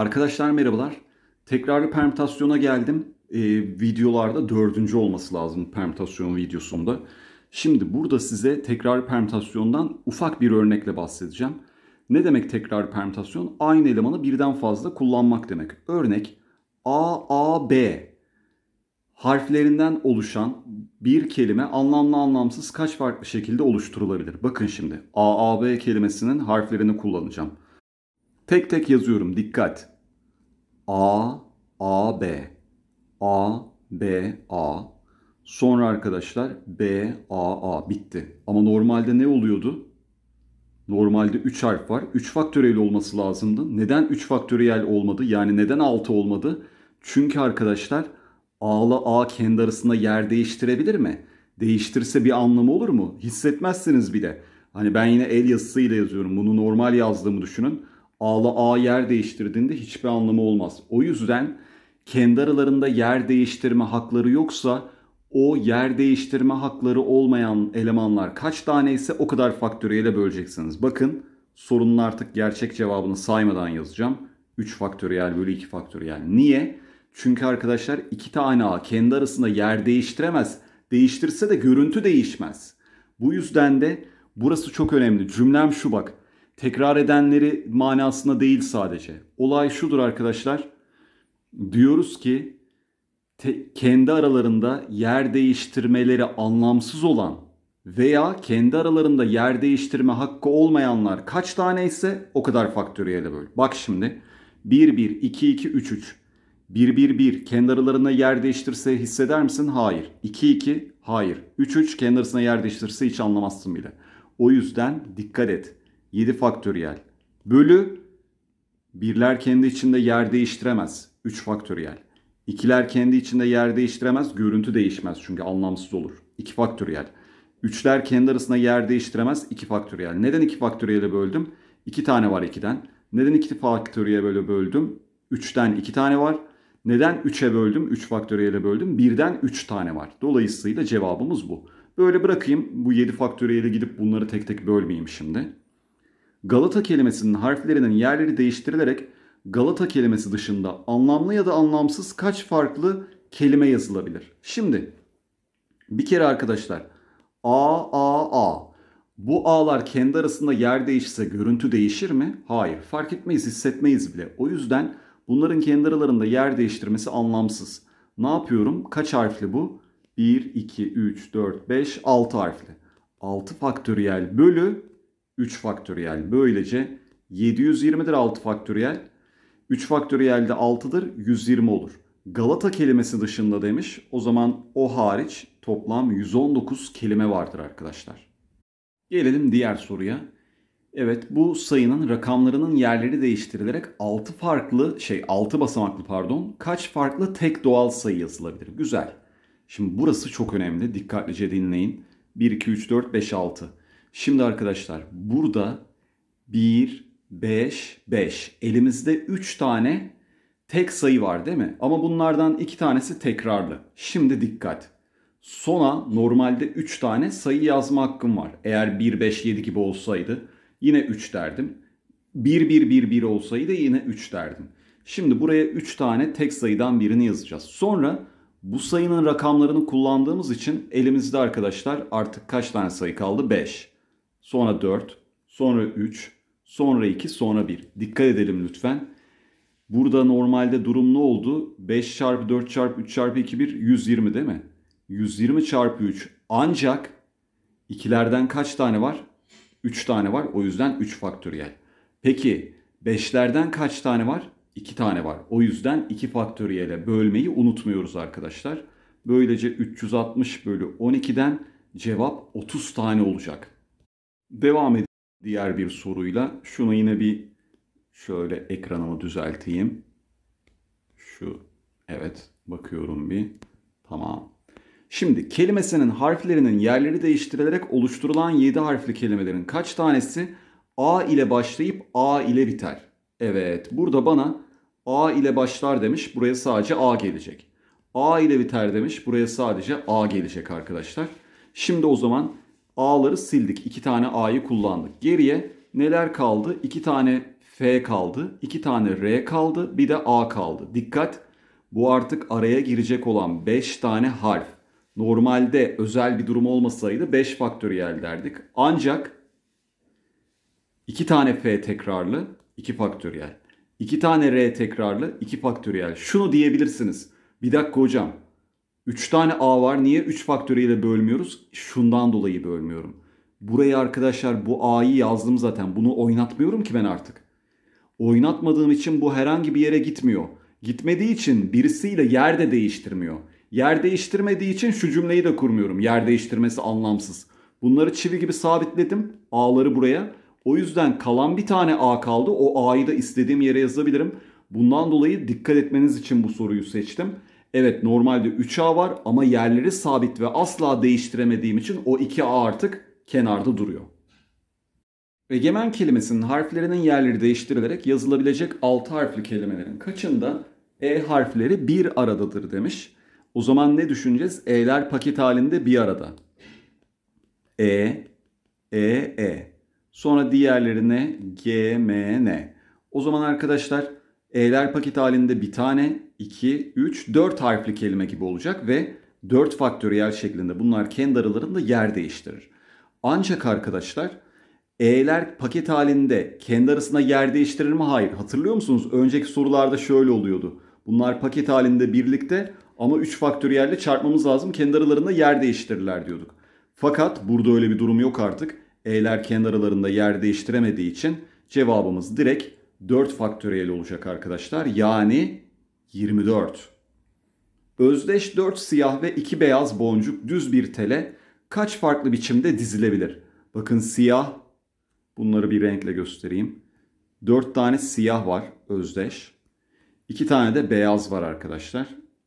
Arkadaşlar merhabalar. Tekrarlı permütasyona geldim. Ee, videolarda dördüncü olması lazım permütasyon videosunda. Şimdi burada size tekrarlı permütasyondan ufak bir örnekle bahsedeceğim. Ne demek tekrarlı permütasyon? Aynı elemanı birden fazla kullanmak demek. Örnek AAB harflerinden oluşan bir kelime anlamlı anlamsız kaç farklı şekilde oluşturulabilir? Bakın şimdi AAB kelimesinin harflerini kullanacağım. Tek tek yazıyorum dikkat. A, A, B. A, B, A. Sonra arkadaşlar B, A, A. Bitti. Ama normalde ne oluyordu? Normalde 3 harf var. 3 faktöriyel olması lazımdı. Neden 3 faktöriyel olmadı? Yani neden 6 olmadı? Çünkü arkadaşlar A A'la A kendi arasında yer değiştirebilir mi? Değiştirse bir anlamı olur mu? Hissetmezsiniz bile. Hani ben yine el yazısıyla yazıyorum. Bunu normal yazdığımı düşünün. A'la A yer değiştirdiğinde hiçbir anlamı olmaz. O yüzden kendi aralarında yer değiştirme hakları yoksa o yer değiştirme hakları olmayan elemanlar kaç tane ise o kadar faktöriyele böleceksiniz. Bakın sorunun artık gerçek cevabını saymadan yazacağım. 3 faktöriyel bölü 2 faktöriyel. Niye? Çünkü arkadaşlar iki tane A kendi arasında yer değiştiremez. Değiştirse de görüntü değişmez. Bu yüzden de burası çok önemli. Cümlem şu bak tekrar edenleri manasına değil sadece. Olay şudur arkadaşlar. Diyoruz ki te, kendi aralarında yer değiştirmeleri anlamsız olan veya kendi aralarında yer değiştirme hakkı olmayanlar kaç tane ise o kadar faktöriyele böl. Bak şimdi 1 1 2 2 3 3 1 1 1 kendi aralarında yer değiştirse hisseder misin? Hayır. 2 2 hayır. 3 3 kendi arasına yer değiştirse hiç anlamazsın bile. O yüzden dikkat et. 7 faktöriyel bölü birler kendi içinde yer değiştiremez 3 faktöriyel. İkiler kendi içinde yer değiştiremez görüntü değişmez çünkü anlamsız olur 2 faktöriyel. Üçler kendi arasında yer değiştiremez 2 faktöriyel. Neden 2 faktöriyele böldüm? 2 tane var 2'den. Neden 2 faktöriye böyle böldüm? 3'ten 2 tane var. Neden 3'e böldüm? 3 faktöriyele böldüm. 1'den 3 tane var. Dolayısıyla cevabımız bu. Böyle bırakayım. Bu 7 faktöriyele gidip bunları tek tek bölmeyeyim şimdi. Galata kelimesinin harflerinin yerleri değiştirilerek Galata kelimesi dışında anlamlı ya da anlamsız kaç farklı kelime yazılabilir? Şimdi bir kere arkadaşlar A A A bu ağlar kendi arasında yer değişse görüntü değişir mi? Hayır. Fark etmeyiz, hissetmeyiz bile. O yüzden bunların kendi aralarında yer değiştirmesi anlamsız. Ne yapıyorum? Kaç harfli bu? 1, 2, 3, 4, 5, 6 harfli. 6 faktöriyel bölü 3 faktöriyel. Böylece 720'dir 6 faktöriyel. 3 faktöriyel de 6'dır 120 olur. Galata kelimesi dışında demiş. O zaman o hariç toplam 119 kelime vardır arkadaşlar. Gelelim diğer soruya. Evet bu sayının rakamlarının yerleri değiştirilerek 6 farklı şey 6 basamaklı pardon kaç farklı tek doğal sayı yazılabilir? Güzel. Şimdi burası çok önemli. Dikkatlice dinleyin. 1 2 3 4 5 6. Şimdi arkadaşlar burada 1, 5, 5. Elimizde 3 tane tek sayı var değil mi? Ama bunlardan 2 tanesi tekrarlı. Şimdi dikkat. Sona normalde 3 tane sayı yazma hakkım var. Eğer 1, 5, 7 gibi olsaydı yine 3 derdim. 1, 1, 1, 1 olsaydı yine 3 derdim. Şimdi buraya 3 tane tek sayıdan birini yazacağız. Sonra bu sayının rakamlarını kullandığımız için elimizde arkadaşlar artık kaç tane sayı kaldı? 5 sonra 4, sonra 3, sonra 2, sonra 1. Dikkat edelim lütfen. Burada normalde durum ne oldu? 5 çarpı 4 çarpı 3 çarpı 2 1 120 değil mi? 120 çarpı 3 ancak ikilerden kaç tane var? 3 tane var. O yüzden 3 faktöriyel. Peki 5'lerden kaç tane var? 2 tane var. O yüzden 2 faktöriyele bölmeyi unutmuyoruz arkadaşlar. Böylece 360 bölü 12'den cevap 30 tane olacak. Devam edelim diğer bir soruyla. Şunu yine bir şöyle ekranımı düzelteyim. Şu evet bakıyorum bir. Tamam. Şimdi kelimesinin harflerinin yerleri değiştirilerek oluşturulan 7 harfli kelimelerin kaç tanesi A ile başlayıp A ile biter? Evet burada bana A ile başlar demiş buraya sadece A gelecek. A ile biter demiş buraya sadece A gelecek arkadaşlar. Şimdi o zaman A'ları sildik. 2 tane A'yı kullandık. Geriye neler kaldı? 2 tane F kaldı. 2 tane R kaldı. Bir de A kaldı. Dikkat! Bu artık araya girecek olan 5 tane harf. Normalde özel bir durum olmasaydı 5 faktöriyel derdik. Ancak 2 tane F tekrarlı 2 faktöriyel. 2 tane R tekrarlı 2 faktöriyel. Şunu diyebilirsiniz. Bir dakika hocam 3 tane A var. Niye 3 faktöriyle bölmüyoruz? Şundan dolayı bölmüyorum. Burayı arkadaşlar bu A'yı yazdım zaten. Bunu oynatmıyorum ki ben artık. Oynatmadığım için bu herhangi bir yere gitmiyor. Gitmediği için birisiyle yer de değiştirmiyor. Yer değiştirmediği için şu cümleyi de kurmuyorum. Yer değiştirmesi anlamsız. Bunları çivi gibi sabitledim. A'ları buraya. O yüzden kalan bir tane A kaldı. O A'yı da istediğim yere yazabilirim. Bundan dolayı dikkat etmeniz için bu soruyu seçtim. Evet normalde 3A var ama yerleri sabit ve asla değiştiremediğim için o 2A artık kenarda duruyor. Egemen kelimesinin harflerinin yerleri değiştirilerek yazılabilecek 6 harfli kelimelerin kaçında E harfleri bir aradadır demiş. O zaman ne düşüneceğiz? E'ler paket halinde bir arada. E, E, E. Sonra diğerlerine G, M, N. O zaman arkadaşlar E'ler paket halinde bir tane, iki, üç, dört harfli kelime gibi olacak ve dört faktöriyel şeklinde bunlar kendi aralarında yer değiştirir. Ancak arkadaşlar E'ler paket halinde kendi arasında yer değiştirir mi? Hayır. Hatırlıyor musunuz? Önceki sorularda şöyle oluyordu. Bunlar paket halinde birlikte ama 3 faktöriyelle çarpmamız lazım. Kendi aralarında yer değiştirirler diyorduk. Fakat burada öyle bir durum yok artık. E'ler kendi aralarında yer değiştiremediği için cevabımız direkt 4 faktöriyel olacak arkadaşlar. Yani 24. Özdeş 4 siyah ve 2 beyaz boncuk düz bir tele kaç farklı biçimde dizilebilir? Bakın siyah, bunları bir renkle göstereyim. 4 tane siyah var özdeş. 2 tane de beyaz var arkadaşlar.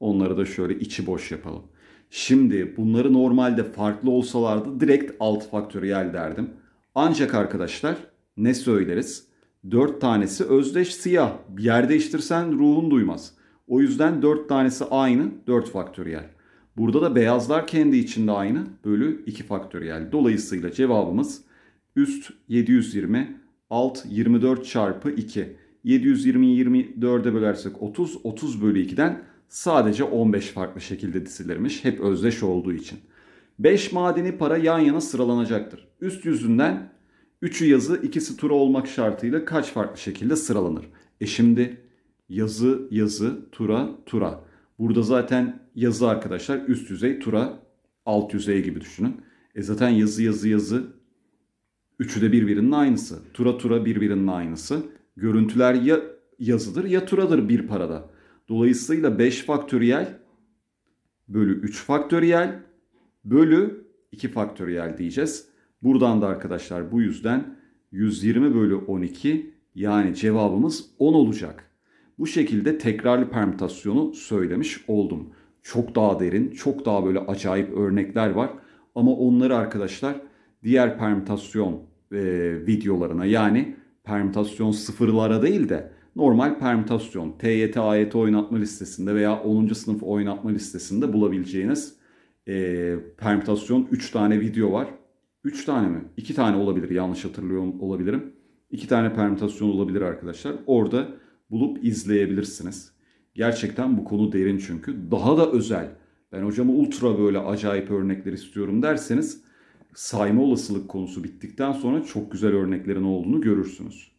Onları da şöyle içi boş yapalım. Şimdi bunları normalde farklı olsalardı direkt alt faktöriyel derdim. Ancak arkadaşlar ne söyleriz? 4 tanesi özdeş siyah. Yer değiştirsen ruhun duymaz. O yüzden 4 tanesi aynı 4 faktöriyel. Burada da beyazlar kendi içinde aynı bölü 2 faktöriyel. Dolayısıyla cevabımız üst 720 alt 24 çarpı 2. 720'yi 24'e bölersek 30. 30 bölü 2'den sadece 15 farklı şekilde dizilirmiş. Hep özdeş olduğu için. 5 madeni para yan yana sıralanacaktır. Üst yüzünden Üçü yazı, ikisi tura olmak şartıyla kaç farklı şekilde sıralanır? E şimdi yazı, yazı, tura, tura. Burada zaten yazı arkadaşlar üst yüzey, tura alt yüzey gibi düşünün. E zaten yazı, yazı, yazı. Üçü de birbirinin aynısı. Tura, tura birbirinin aynısı. Görüntüler ya yazıdır ya turadır bir parada. Dolayısıyla 5 faktöriyel bölü 3 faktöriyel bölü 2 faktöriyel diyeceğiz. Buradan da arkadaşlar bu yüzden 120 bölü 12 yani cevabımız 10 olacak. Bu şekilde tekrarlı permütasyonu söylemiş oldum. Çok daha derin, çok daha böyle acayip örnekler var. Ama onları arkadaşlar diğer permütasyon e, videolarına yani permütasyon sıfırlara değil de normal permütasyon TYT AYT oynatma listesinde veya 10. sınıf oynatma listesinde bulabileceğiniz e, permütasyon 3 tane video var. 3 tane mi? 2 tane olabilir yanlış hatırlıyor olabilirim. 2 tane permütasyon olabilir arkadaşlar. Orada bulup izleyebilirsiniz. Gerçekten bu konu derin çünkü. Daha da özel. Ben hocama ultra böyle acayip örnekler istiyorum derseniz sayma olasılık konusu bittikten sonra çok güzel örneklerin olduğunu görürsünüz.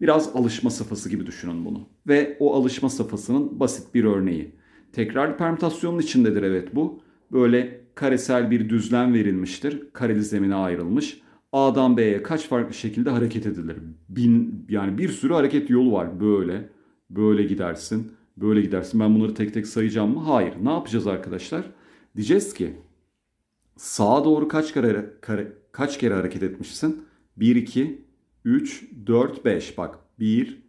Biraz alışma safhası gibi düşünün bunu. Ve o alışma safhasının basit bir örneği. Tekrarlı permütasyonun içindedir evet bu. Böyle karesel bir düzlem verilmiştir. Kareli zemine ayrılmış. A'dan B'ye kaç farklı şekilde hareket edilir? Bin, yani bir sürü hareket yolu var. Böyle, böyle gidersin, böyle gidersin. Ben bunları tek tek sayacağım mı? Hayır. Ne yapacağız arkadaşlar? Diyeceğiz ki sağa doğru kaç kere, kare, kaç kere hareket etmişsin? 1, 2, 3, 4, 5. Bak 1,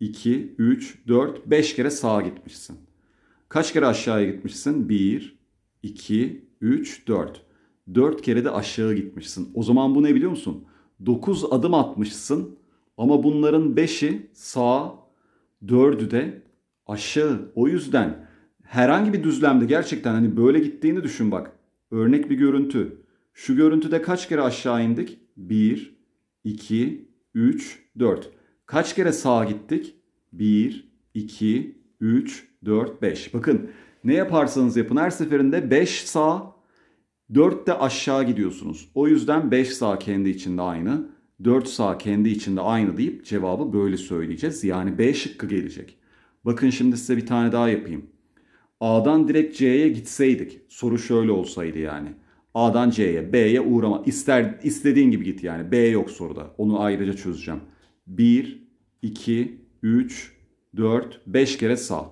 2, 3, 4, 5 kere sağa gitmişsin. Kaç kere aşağıya gitmişsin? 1, 2, 3, 4. 4 kere de aşağı gitmişsin. O zaman bu ne biliyor musun? 9 adım atmışsın ama bunların 5'i sağ 4'ü de aşağı. O yüzden herhangi bir düzlemde gerçekten hani böyle gittiğini düşün bak. Örnek bir görüntü. Şu görüntüde kaç kere aşağı indik? 1, 2, 3, 4. Kaç kere sağa gittik? 1, 2, 3, 4, 5. Bakın ne yaparsanız yapın her seferinde 5 sağ, de aşağı gidiyorsunuz. O yüzden 5 sağ kendi içinde aynı. 4 sağ kendi içinde aynı deyip cevabı böyle söyleyeceğiz. Yani B şıkkı gelecek. Bakın şimdi size bir tane daha yapayım. A'dan direkt C'ye gitseydik. Soru şöyle olsaydı yani. A'dan C'ye, B'ye uğrama. İster, istediğin gibi git yani. B yok soruda. Onu ayrıca çözeceğim. 1, 2, 3, 4, 5 kere sağ.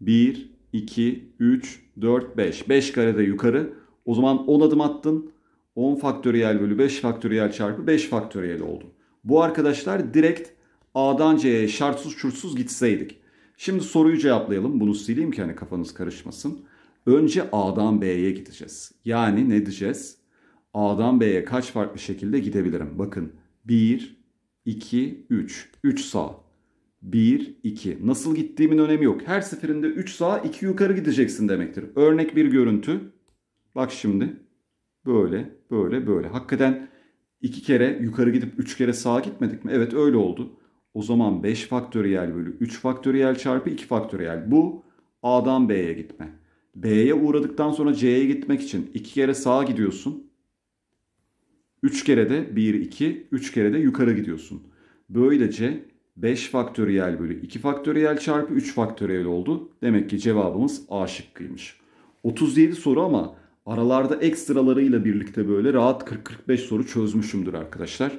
1, 2, 3, 4, 5. 5 kare de yukarı. O zaman 10 adım attın. 10 faktöriyel bölü 5 faktöriyel çarpı 5 faktöriyel oldu. Bu arkadaşlar direkt A'dan C'ye şartsız şurtsuz gitseydik. Şimdi soruyu cevaplayalım. Bunu sileyim ki hani kafanız karışmasın. Önce A'dan B'ye gideceğiz. Yani ne diyeceğiz? A'dan B'ye kaç farklı şekilde gidebilirim? Bakın 1, 2, 3. 3 sağ. 1, 2. Nasıl gittiğimin önemi yok. Her seferinde 3 sağ, 2 yukarı gideceksin demektir. Örnek bir görüntü. Bak şimdi böyle böyle böyle. Hakikaten iki kere yukarı gidip üç kere sağa gitmedik mi? Evet öyle oldu. O zaman 5 faktöriyel bölü 3 faktöriyel çarpı 2 faktöriyel. Bu A'dan B'ye gitme. B'ye uğradıktan sonra C'ye gitmek için 2 kere sağa gidiyorsun. 3 kere de 1, 2, 3 kere de yukarı gidiyorsun. Böylece 5 faktöriyel bölü 2 faktöriyel çarpı 3 faktöriyel oldu. Demek ki cevabımız A şıkkıymış. 37 soru ama Aralarda ekstralarıyla birlikte böyle rahat 40-45 soru çözmüşümdür arkadaşlar.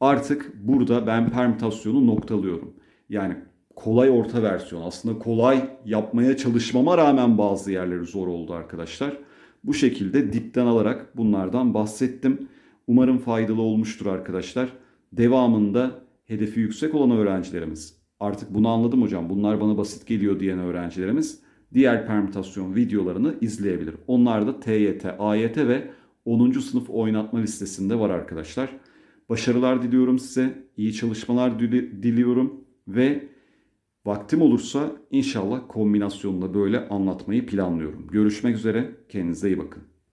Artık burada ben permütasyonu noktalıyorum. Yani kolay orta versiyon. Aslında kolay yapmaya çalışmama rağmen bazı yerleri zor oldu arkadaşlar. Bu şekilde dipten alarak bunlardan bahsettim. Umarım faydalı olmuştur arkadaşlar. Devamında hedefi yüksek olan öğrencilerimiz, artık bunu anladım hocam bunlar bana basit geliyor diyen öğrencilerimiz diğer permütasyon videolarını izleyebilir. Onlar da TYT, AYT ve 10. sınıf oynatma listesinde var arkadaşlar. Başarılar diliyorum size. İyi çalışmalar diliyorum ve vaktim olursa inşallah kombinasyonla böyle anlatmayı planlıyorum. Görüşmek üzere. Kendinize iyi bakın.